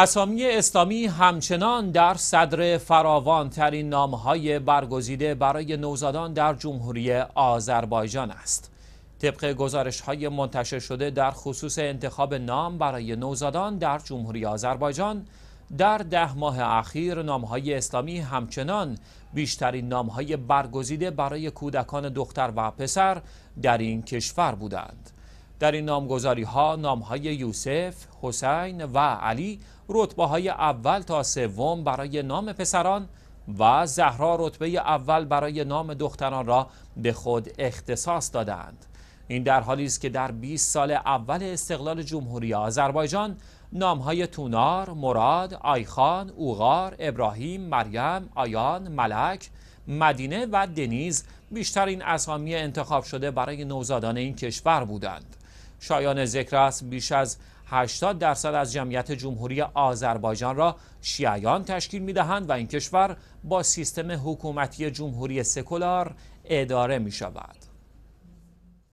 اسامی اسلامی همچنان در صدر فراوان ترین های برگزیده برای نوزادان در جمهوری آذربایجان است. طبق گزارش های منتشر شده در خصوص انتخاب نام برای نوزادان در جمهوری آذربایجان در ده ماه اخیر های اسلامی همچنان بیشترین های برگزیده برای کودکان دختر و پسر در این کشور بودند. در این نامگذاری ها نام های یوسف، حسین و علی رتبه های اول تا سوم برای نام پسران و زهرا رتبه اول برای نام دختران را به خود اختصاص دادند. این در حالی است که در 20 سال اول استقلال جمهوری آذربایجان های تونار، مراد، آیخان، اوغار، ابراهیم، مریم، آیان، ملک، مدینه و دنیز بیشترین اسامی انتخاب شده برای نوزادان این کشور بودند. شایان ذکر است بیش از 80 درصد از جمعیت جمهوری آذربایجان را شیعیان تشکیل می دهند و این کشور با سیستم حکومتی جمهوری سکولار اداره می شود.